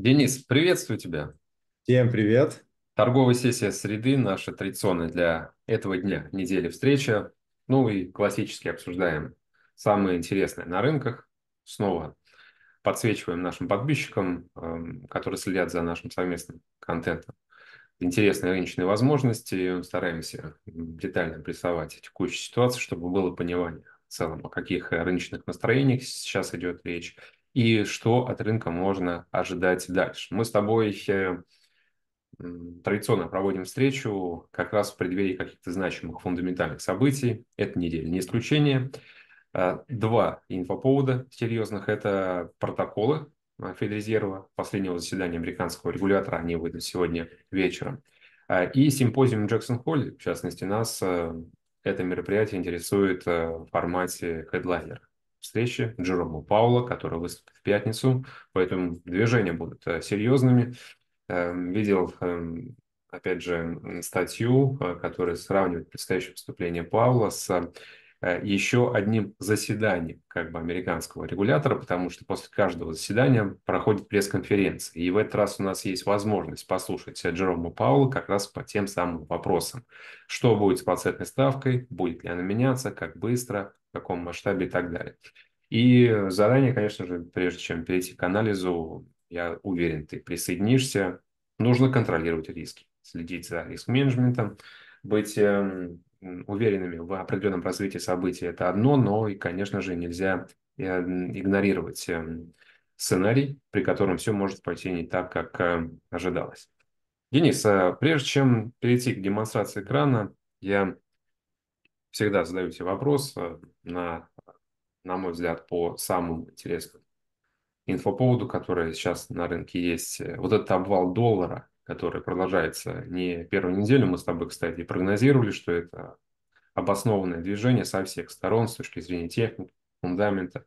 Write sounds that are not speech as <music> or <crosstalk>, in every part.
Денис, приветствую тебя. Всем привет. Торговая сессия среды, наша традиционная для этого дня недели встреча. Ну и классически обсуждаем самое интересное на рынках. Снова подсвечиваем нашим подписчикам, эм, которые следят за нашим совместным контентом. Интересные рыночные возможности. Стараемся детально прессовать текущую ситуацию, чтобы было понимание в целом, о каких рыночных настроениях сейчас идет речь и что от рынка можно ожидать дальше. Мы с тобой э, традиционно проводим встречу как раз в преддверии каких-то значимых фундаментальных событий. Эта неделя не исключение. Э, два инфоповода серьезных – это протоколы Федрезерва последнего заседания американского регулятора. Они выйдут сегодня вечером. Э, и симпозиум Джексон Холли, в частности, нас это мероприятие интересует в формате хедлайнера встречи Джерома Паула, который выступит в пятницу, поэтому движения будут э, серьезными. Эм, видел, эм, опять же, статью, э, которая сравнивает предстоящее выступление Паула с э, еще одним заседанием как бы американского регулятора, потому что после каждого заседания проходит пресс-конференция. И в этот раз у нас есть возможность послушать Джерома Паула как раз по тем самым вопросам. Что будет с процентной ставкой, будет ли она меняться, как быстро, в каком масштабе и так далее. И заранее, конечно же, прежде чем перейти к анализу, я уверен, ты присоединишься. Нужно контролировать риски, следить за риск-менеджментом, быть эм, уверенными в определенном развитии событий – это одно, но и, конечно же, нельзя эм, игнорировать эм, сценарий, при котором все может пойти не так, как ожидалось. Денис, а прежде чем перейти к демонстрации экрана, я всегда задаю тебе вопрос э, на на мой взгляд, по самым интересным инфоповоду, который сейчас на рынке есть. Э, вот этот обвал доллара, который продолжается не первую неделю, мы с тобой, кстати, прогнозировали, что это обоснованное движение со всех сторон с точки зрения техники, фундамента.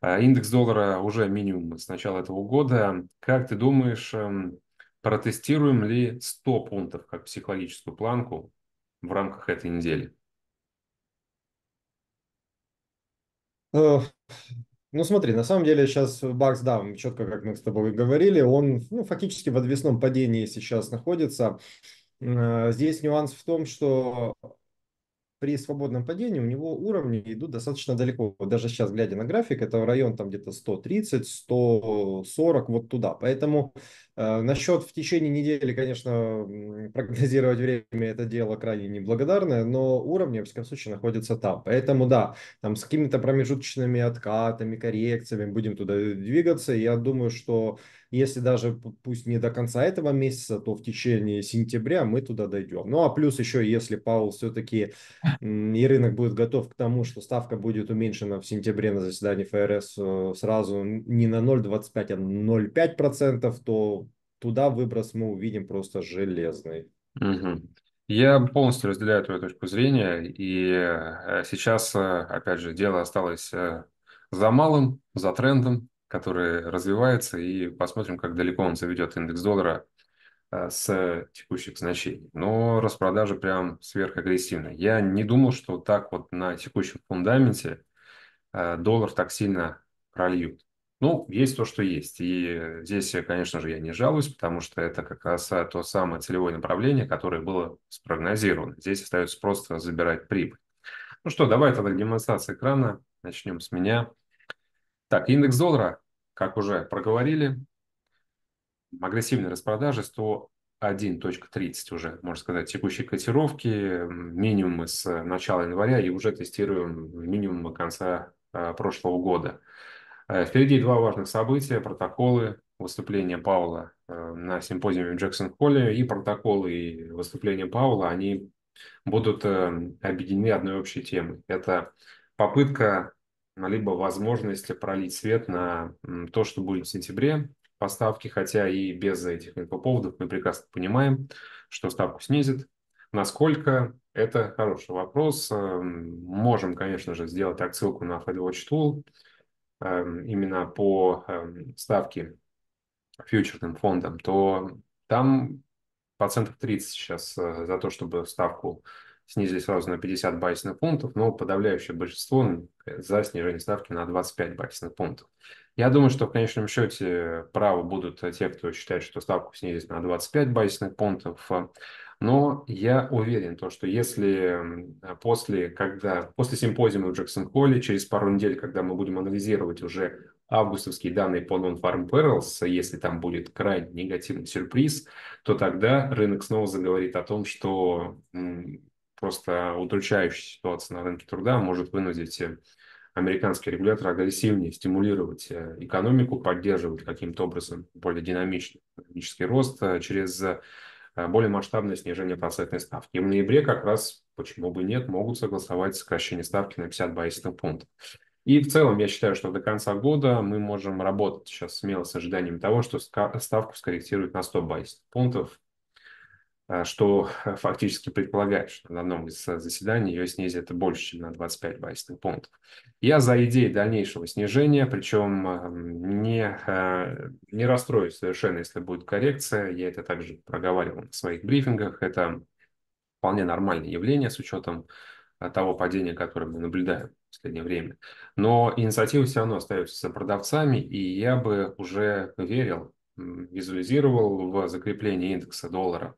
А индекс доллара уже минимум с начала этого года. Как ты думаешь, эм, протестируем ли 100 пунктов как психологическую планку в рамках этой недели? Э, ну смотри, на самом деле сейчас Бакс, да, четко, как мы с тобой говорили, он ну, фактически в отвесном падении сейчас находится. Э, здесь нюанс в том, что при свободном падении у него уровни идут достаточно далеко. Даже сейчас, глядя на график, это район там где-то 130, 140, вот туда. Поэтому э, насчет в течение недели, конечно, прогнозировать время это дело крайне неблагодарное, но уровни, в всяком случае, находятся там. Поэтому, да, там с какими-то промежуточными откатами, коррекциями будем туда двигаться. Я думаю, что если даже пусть не до конца этого месяца, то в течение сентября мы туда дойдем. Ну а плюс еще, если Паул все-таки <laughs> и рынок будет готов к тому, что ставка будет уменьшена в сентябре на заседании ФРС э, сразу не на 0,25, а на процентов, то туда выброс мы увидим просто железный. Угу. Я полностью разделяю твою точку зрения, и э, сейчас, э, опять же, дело осталось за малым, за трендом, который развивается, и посмотрим, как далеко он заведет индекс доллара а, с текущих значений. Но распродажа прям сверхагрессивная. Я не думал, что так вот на текущем фундаменте а, доллар так сильно прольют. Ну, есть то, что есть. И здесь, конечно же, я не жалуюсь, потому что это как раз то самое целевое направление, которое было спрогнозировано. Здесь остается просто забирать прибыль. Ну что, давай тогда демонстрация экрана. Начнем с меня. Так, индекс доллара как уже проговорили, агрессивные распродажи 101.30 уже, можно сказать, текущие котировки, минимумы с э, начала января и уже тестируем минимумы конца э, прошлого года. Э, впереди два важных события, протоколы, выступления Паула на симпозиуме в Джексон-Холле и протоколы и выступление Паула, они будут объединены одной общей темой. Это попытка либо возможность пролить свет на то, что будет в сентябре, поставки, хотя и без этих инфоповодов мы прекрасно понимаем, что ставку снизит. Насколько это хороший вопрос. Эм, можем, конечно же, сделать отсылку на Fed Watch Tool эм, именно по эм, ставке фьючерным фондам, то там процентов 30 сейчас э, за то, чтобы ставку снизили сразу на 50 базисных пунктов, но подавляющее большинство ну, за снижение ставки на 25 базисных пунктов. Я думаю, что в конечном счете правы будут те, кто считает, что ставку снизить на 25 базисных пунктов, но я уверен, то, что если после, когда, после симпозиума в Джексон-Холле, через пару недель, когда мы будем анализировать уже августовские данные по Non-Farm Perils, если там будет крайне негативный сюрприз, то тогда рынок снова заговорит о том, что просто удручающая ситуация на рынке труда может вынудить э, американский регулятор агрессивнее стимулировать э, экономику, поддерживать каким-то образом более динамичный экономический рост э, через более масштабное снижение процентной ставки. И в ноябре как раз, почему бы нет, могут согласовать сокращение ставки на 50 базисных пунктов. И в целом я считаю, что до конца года мы можем работать сейчас смело с ожиданием того, что ставку скорректируют на 100 базисных пунктов. А, что <laughs> фактически предполагает, что на одном из э, заседаний ее снизят больше, чем на 25 базисных пунктов. Я за идеей дальнейшего снижения, причем не, э, не расстроюсь совершенно, если будет коррекция. Я это также проговаривал в своих брифингах. Это вполне нормальное явление с учетом э, того падения, которое мы наблюдаем в последнее время. Но инициатива все равно остается за продавцами, и я бы уже верил, визуализировал в закреплении индекса доллара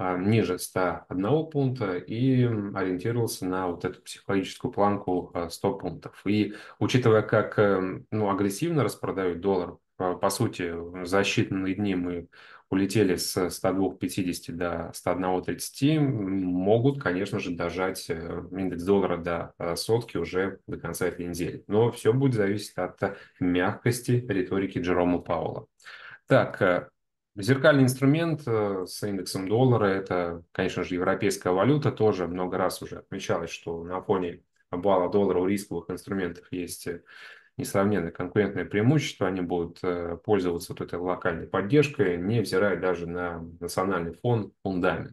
а, ниже 101 пункта и ориентировался на вот эту психологическую планку 100 а, пунктов. И учитывая, как эм, ну, агрессивно распродают доллар, а, по сути, за считанные дни мы улетели с 102,50 до 101,30, могут, конечно же, дожать э, индекс доллара до э, сотки уже до конца этой недели. Но все будет зависеть от э, мягкости риторики Джерома Паула Так, Зеркальный инструмент э, с индексом доллара – это, конечно же, европейская валюта. Тоже много раз уже отмечалось, что на фоне обвала доллара у рисковых инструментов есть э, несравненное конкурентное преимущество, они будут э, пользоваться вот этой локальной поддержкой, невзирая даже на национальный фон, фундамент.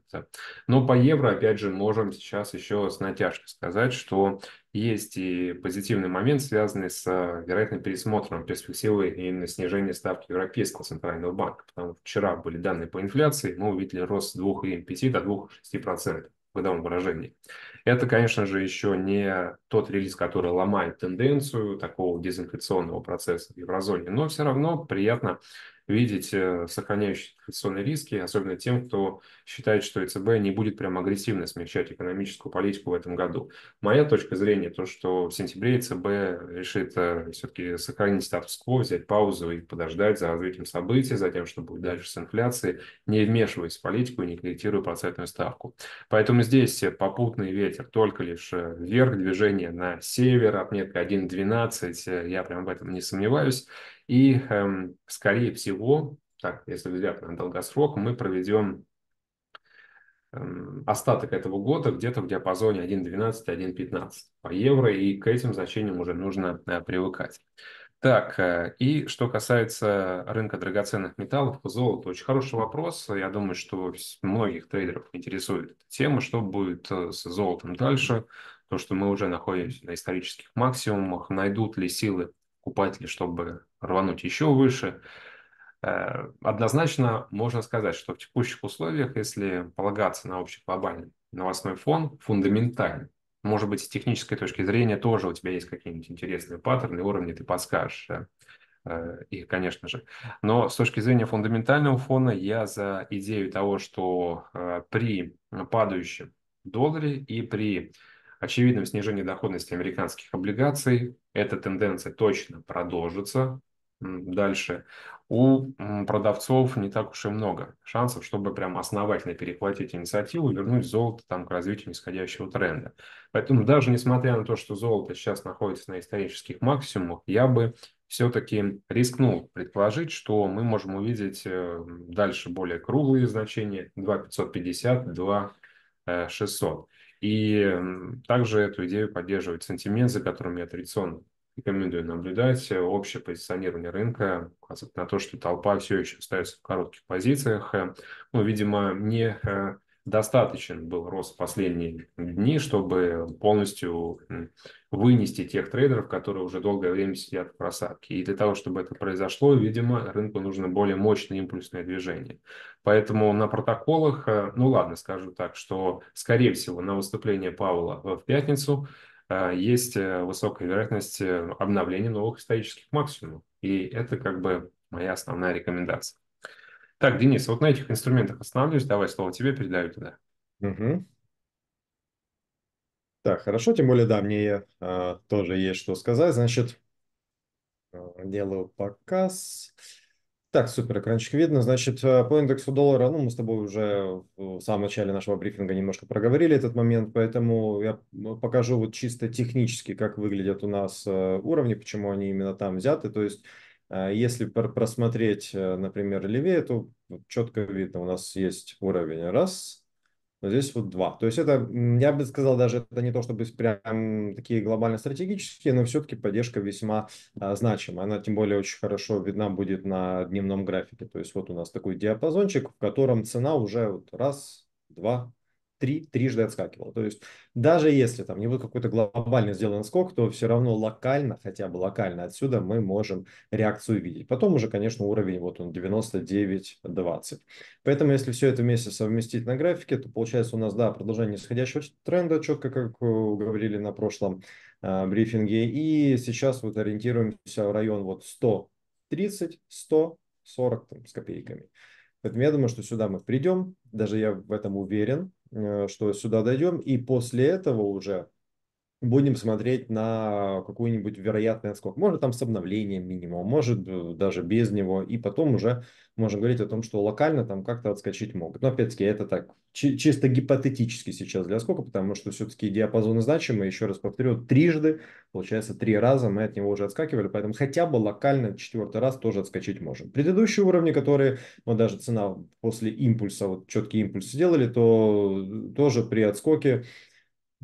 Но по евро, опять же, можем сейчас еще с натяжкой сказать, что есть и позитивный момент, связанный с э, вероятным пересмотром перспективы именно снижения ставки Европейского центрального банка. Потому что вчера были данные по инфляции, мы увидели рост с 2,5 до 2,6% в данном выражении. Это, конечно же, еще не тот релиз, который ломает тенденцию такого дезинфекционного процесса в еврозоне, но все равно приятно видеть э, сохраняющие инфляционные риски, особенно тем, кто считает, что ЕЦБ не будет прям агрессивно смягчать экономическую политику в этом году. Моя точка зрения, то, что в сентябре ЕЦБ решит э, все-таки сохранить статус-кво, взять паузу и подождать за развитием событий, за тем, что будет дальше с инфляцией, не вмешиваясь в политику и не корректируя процентную ставку. Поэтому здесь э, попутный ветер, только лишь вверх движение на север, отметка 1.12, я прям в этом не сомневаюсь. И, эм, скорее всего, так, если взгляд на долгосрок, мы проведем эм, остаток этого года где-то в диапазоне 1.12-1.15 по евро, и к этим значениям уже нужно э, привыкать. Так, э, и что касается рынка драгоценных металлов по очень хороший вопрос. Я думаю, что многих трейдеров интересует эта тема, что будет э, с золотом дальше, то, что мы уже находимся на исторических максимумах, найдут ли силы покупателей, чтобы рвануть еще выше. Э, однозначно можно сказать, что в текущих условиях, если полагаться на общий глобальный новостной фон, фундаментальный, может быть, с технической точки зрения тоже у тебя есть какие-нибудь интересные паттерны, уровни ты подскажешь э, их, конечно же. Но с точки зрения фундаментального фона я за идею того, что э, при падающем долларе и при очевидном снижении доходности американских облигаций. Эта тенденция точно продолжится дальше. У продавцов не так уж и много шансов, чтобы прям основательно перехватить инициативу и вернуть золото там к развитию нисходящего тренда. Поэтому даже несмотря на то, что золото сейчас находится на исторических максимумах, я бы все-таки рискнул предположить, что мы можем увидеть э, дальше более круглые значения 2,550, 2,600. И также эту идею поддерживает сантимент, за которым я традиционно рекомендую наблюдать. Общее позиционирование рынка указывает на то, что толпа все еще остается в коротких позициях. Э, ну, видимо, не э, достаточен был рост в последние дни, чтобы полностью вынести тех трейдеров, которые уже долгое время сидят в просадке. И для того, чтобы это произошло, видимо, рынку нужно более мощное импульсное движение. Поэтому на протоколах, э, ну ладно, скажу так, что, скорее всего, на выступление Павла в пятницу э, есть э, высокая вероятность обновления новых исторических максимумов. И это как бы моя основная рекомендация. Так, Денис, вот на этих инструментах останавливаюсь. Давай слово тебе передаю туда. Угу. Так, хорошо, тем более, да, мне э, тоже есть что сказать. Значит, а, делаю показ. Так, супер, экранчик видно. Значит, э, по индексу доллара, ну, мы с тобой уже в самом начале нашего брифинга немножко проговорили этот момент, поэтому я покажу вот чисто технически, как выглядят у нас э, уровни, почему они именно там взяты. То есть а если просмотреть, э, например, левее, то четко видно, у нас есть уровень раз, но а здесь вот два. То есть это, я бы сказал, даже это не то, чтобы прям такие глобально стратегические, но все-таки поддержка весьма а, значима. Она тем более очень хорошо видна будет на дневном графике. То есть вот у нас такой диапазончик, в котором цена уже вот раз, два, три, трижды отскакивала. То есть даже если там не будет какой-то глобально сделан скок, то все равно локально, хотя бы локально отсюда мы можем реакцию видеть. Потом уже, конечно, уровень вот он 99-20. Поэтому если все это вместе совместить на графике, то получается у нас, да, продолжение нисходящего тренда, четко, как э, говорили на прошлом э, брифинге. И сейчас вот ориентируемся в район вот 130, 140 там, с копейками. Поэтому я думаю, что сюда мы придем, даже я в этом уверен, Э, что сюда дойдем, и после этого уже будем смотреть на какой-нибудь вероятный отскок. Может, там с обновлением минимум, может, даже без него. И потом уже можем говорить о том, что локально там как-то отскочить могут. Но, опять-таки, это так чи- чисто гипотетически сейчас для скока, потому что все-таки диапазоны значимы. Еще раз повторю, трижды, получается, три раза мы от него уже отскакивали, поэтому хотя бы локально четвертый раз тоже отскочить можем. Предыдущие уровни, которые, вот даже цена после импульса, вот четкий импульс сделали, то э, тоже при отскоке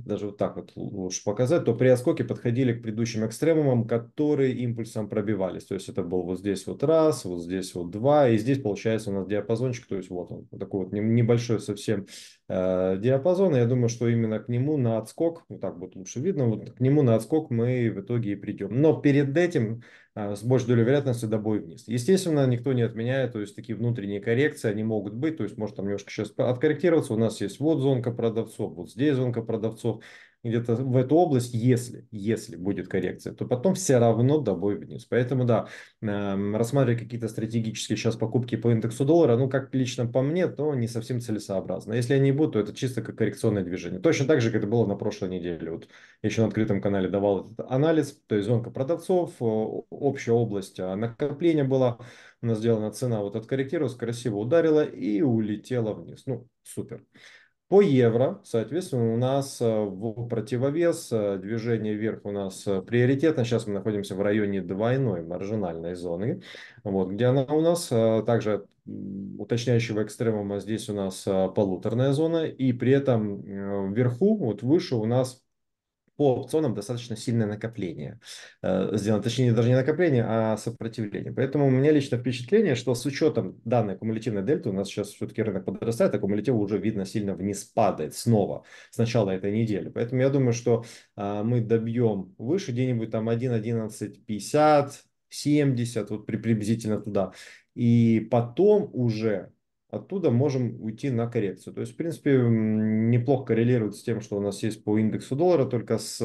даже вот так вот лучше показать, то при отскоке подходили к предыдущим экстремумам, которые импульсом пробивались. То есть это был вот здесь вот раз, вот здесь вот два, и здесь получается у нас диапазончик, то есть вот он, вот такой вот небольшой совсем э, диапазон. И я думаю, что именно к нему на отскок, вот так будет лучше видно, вот к нему на отскок мы в итоге и придем. Но перед этим а, с большей долей вероятности добой вниз. Естественно, никто не отменяет, то есть такие внутренние коррекции, они могут быть, то есть может там немножко сейчас откорректироваться, у нас есть вот зонка продавцов, вот здесь зонка продавцов, где-то в эту область, если, если будет коррекция, то потом все равно добой вниз. Поэтому, да, эм, рассматривать какие-то стратегические сейчас покупки по индексу доллара, ну, как лично по мне, то не совсем целесообразно. Если они будут, то это чисто как коррекционное движение. Точно так же, как это было на прошлой неделе. Вот я еще на открытом канале давал этот анализ, то есть зонка продавцов, общая область а, накопления была, у нас сделана цена вот откорректировалась, красиво ударила и улетела вниз. Ну, супер. По евро, соответственно, у нас э, в противовес э, движение вверх у нас э, приоритетно. Сейчас мы находимся в районе двойной маржинальной зоны, вот, где она у нас также уточняющего экстремума здесь у нас полуторная зона, и при этом вверху, вот выше у нас по опционам достаточно сильное накопление э, сделано. Точнее, даже не накопление, а сопротивление. Поэтому у меня лично впечатление, что с учетом данной кумулятивной дельты, у нас сейчас все-таки рынок подрастает, а кумулятива уже видно сильно вниз падает снова с начала этой недели. Поэтому я думаю, что э, мы добьем выше где-нибудь там 1.11.50, 70, вот при, приблизительно туда. И потом уже оттуда можем уйти на коррекцию. То есть, в принципе, неплохо коррелирует с тем, что у нас есть по индексу доллара, только с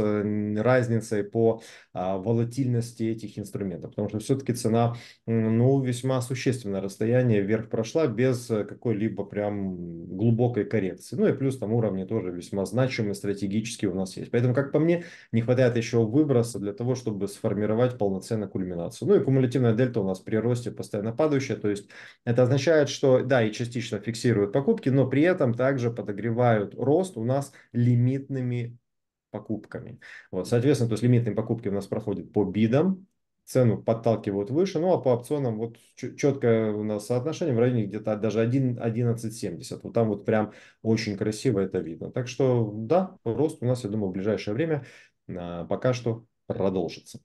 разницей по а, волатильности этих инструментов, потому что все-таки цена, ну, весьма существенное расстояние вверх прошла без э, какой-либо прям глубокой коррекции. Ну и плюс там уровни тоже весьма значимые стратегически у нас есть. Поэтому, как по мне, не хватает еще выброса для того, чтобы сформировать полноценную кульминацию. Ну и кумулятивная дельта у нас при росте постоянно падающая, то есть это означает, что, да, и частично фиксируют покупки, но при этом также подогревают рост у нас лимитными покупками. Вот, соответственно, то есть лимитные покупки у нас проходят по бидам, цену подталкивают выше, ну а по опционам вот четкое у нас соотношение в районе где-то даже 11,70. Вот там вот прям очень красиво это видно. Так что да, рост у нас, я думаю, в ближайшее время а, пока что продолжится.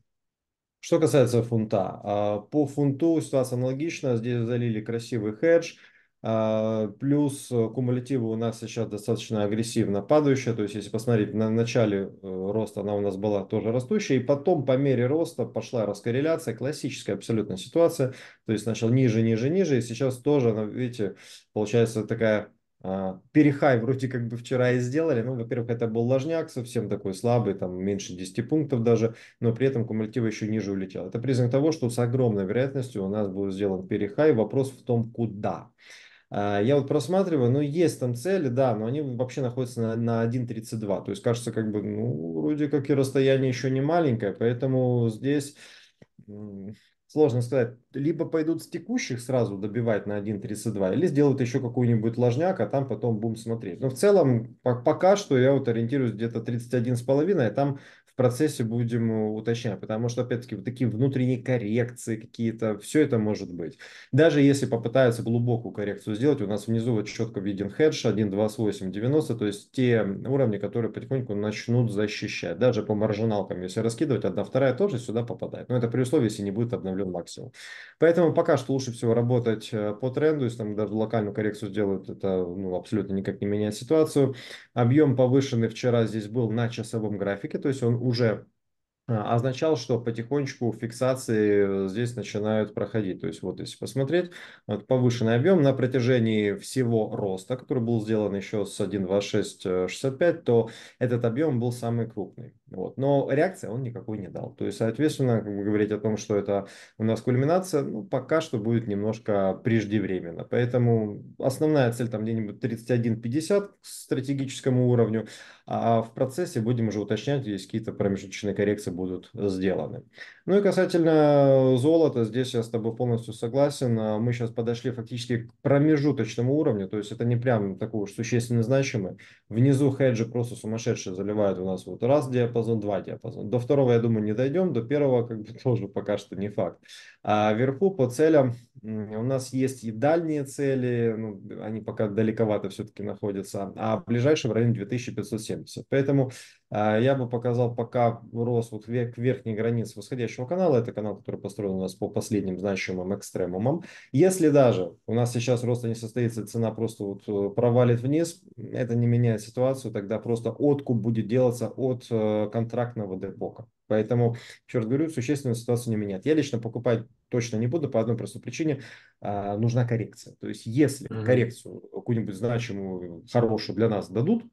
Что касается фунта, а, по фунту ситуация аналогична. Здесь залили красивый хедж. А, плюс э, кумулятивы у нас сейчас достаточно агрессивно падающие, То есть, если посмотреть, на начале э, роста она у нас была тоже растущая. И потом по мере роста пошла раскорреляция. Классическая абсолютно ситуация. То есть, сначала ниже, ниже, ниже. И сейчас тоже, она, видите, получается такая а, перехай вроде как бы вчера и сделали. Ну, во-первых, это был ложняк, совсем такой слабый, там меньше 10 пунктов даже, но при этом кумулятива еще ниже улетел. Это признак того, что с огромной вероятностью у нас будет сделан перехай. Вопрос в том, куда. А, я вот просматриваю, ну, есть там цели, да, но они вообще находятся на, на 1.32. То есть, кажется, как бы, ну, вроде как и расстояние еще не маленькое, поэтому здесь сложно сказать. Либо пойдут с текущих сразу добивать на 1.32, или сделают еще какую-нибудь ложняк, а там потом будем смотреть. Но в целом, пока что я вот ориентируюсь где-то 31,5, и а там в процессе будем э, уточнять, потому что, опять-таки, вот такие внутренние коррекции какие-то, все это может быть. Даже если попытаются глубокую коррекцию сделать, у нас внизу вот четко виден хедж 1.28.90, то есть те уровни, которые потихоньку начнут защищать. Даже по маржиналкам, если раскидывать, одна вторая тоже сюда попадает. Но это при условии, если не будет обновлен максимум. Поэтому пока что лучше всего работать э, по тренду, если там даже локальную коррекцию сделают, это ну, абсолютно никак не меняет ситуацию. Объем повышенный вчера здесь был на часовом графике, то есть он уже а, означал, что потихонечку фиксации э, здесь начинают проходить. То есть вот если посмотреть, вот повышенный объем на протяжении всего роста, который был сделан еще с 1.2665, э, то этот объем был самый крупный. Вот. Но реакции он никакой не дал. То есть, соответственно, говорить о том, что это у нас кульминация, ну, пока что будет немножко преждевременно. Поэтому основная цель там где-нибудь 31-50 к стратегическому уровню, а в процессе будем уже уточнять, если какие-то промежуточные коррекции будут сделаны. Ну и касательно золота, здесь я с тобой полностью согласен. А, мы сейчас подошли фактически к промежуточному уровню, то есть это не прям такой уж существенно значимый. Внизу хеджи просто сумасшедшие заливают у нас вот раз диапазон, два диапазон. До второго, я думаю, не дойдем, до первого как бы <laughs> тоже пока что не факт. А вверху по целям у нас есть и дальние цели, ну, они пока далековато все-таки находятся, а ближайший в районе 2570. Поэтому а, я бы показал пока рост вот к верхней границе восходящего канала. Это канал, который построен у нас по последним значимым экстремумам. Если даже у нас сейчас роста не состоится, цена просто вот э, провалит вниз, это не меняет ситуацию, тогда просто откуп будет делаться от э, контрактного депока. Поэтому, черт говорю, существенно ситуацию не меняет. Я лично покупать точно не буду по одной простой причине. А, нужна коррекция. То есть, если коррекцию какую-нибудь значимую, хорошую для нас дадут,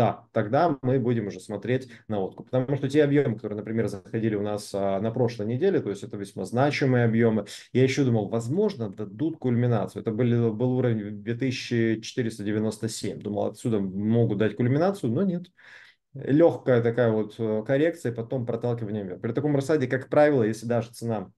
да, тогда мы будем уже смотреть на откуп. Потому что те объемы, которые, например, заходили у нас а, на прошлой неделе, то есть это весьма значимые объемы, я еще думал, возможно, дадут кульминацию. Это были, был уровень 2497. Думал, отсюда могут дать кульминацию, но нет. Легкая такая вот э, коррекция, потом проталкивание При таком рассаде, как правило, если даже цена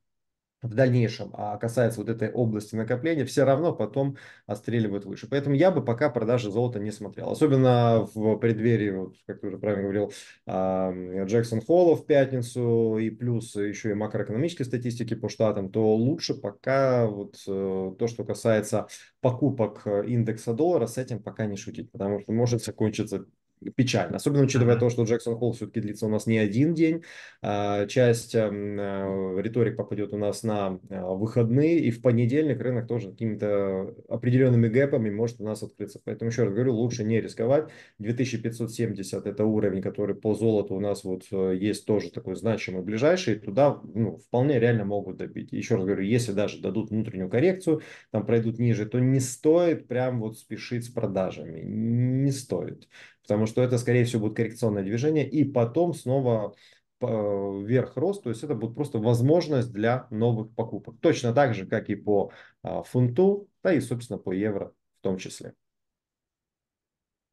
в дальнейшем, а касается вот этой области накопления, все равно потом отстреливают выше. Поэтому я бы пока продажи золота не смотрел. Особенно в преддверии, вот, как ты уже правильно говорил, Джексон Холла в пятницу и плюс еще и макроэкономические статистики по штатам, то лучше пока вот э, то, что касается покупок индекса доллара, с этим пока не шутить, потому что может закончиться печально. Особенно учитывая то, что Джексон Холл все-таки длится у нас не один день. А, часть эм, э, риторик попадет у нас на э, выходные, и в понедельник рынок тоже какими-то определенными гэпами может у нас открыться. Поэтому еще раз говорю, лучше не рисковать. 2570 это уровень, который по золоту у нас вот э, есть тоже такой значимый ближайший. Туда ну, вполне реально могут добить. Еще раз говорю, если даже дадут внутреннюю коррекцию, там пройдут ниже, то не стоит прям вот спешить с продажами. Не стоит потому что это, скорее всего, будет коррекционное движение, и потом снова э, вверх рост, то есть это будет просто возможность для новых покупок. Точно так же, как и по а, фунту, да и, собственно, по евро в том числе.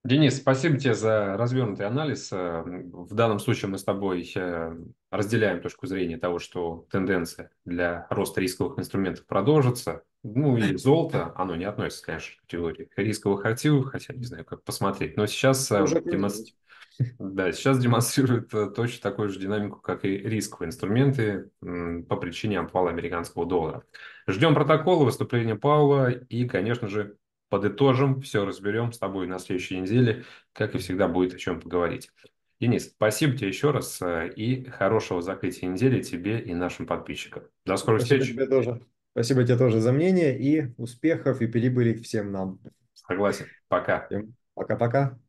Денис, спасибо тебе за развернутый анализ. Э, в данном случае мы с тобой э, разделяем точку зрения того, что тенденция для роста рисковых инструментов продолжится ну и золото, оно не относится, конечно, к категории рисковых активов, хотя не знаю, как посмотреть. Но сейчас, э, демонстр... <laughs> да, сейчас демонстрирует э, точно такую же динамику, как и рисковые инструменты по причине обвала американского доллара. Ждем протокола, выступления Паула и, конечно же, подытожим, все разберем с тобой на следующей неделе, как и всегда будет о чем поговорить. Денис, спасибо тебе еще раз э, и хорошего закрытия недели тебе и нашим подписчикам. До скорой спасибо встречи. Тебе тоже. Спасибо тебе тоже за мнение и успехов и прибыли всем нам. Согласен. Пока. Пока-пока.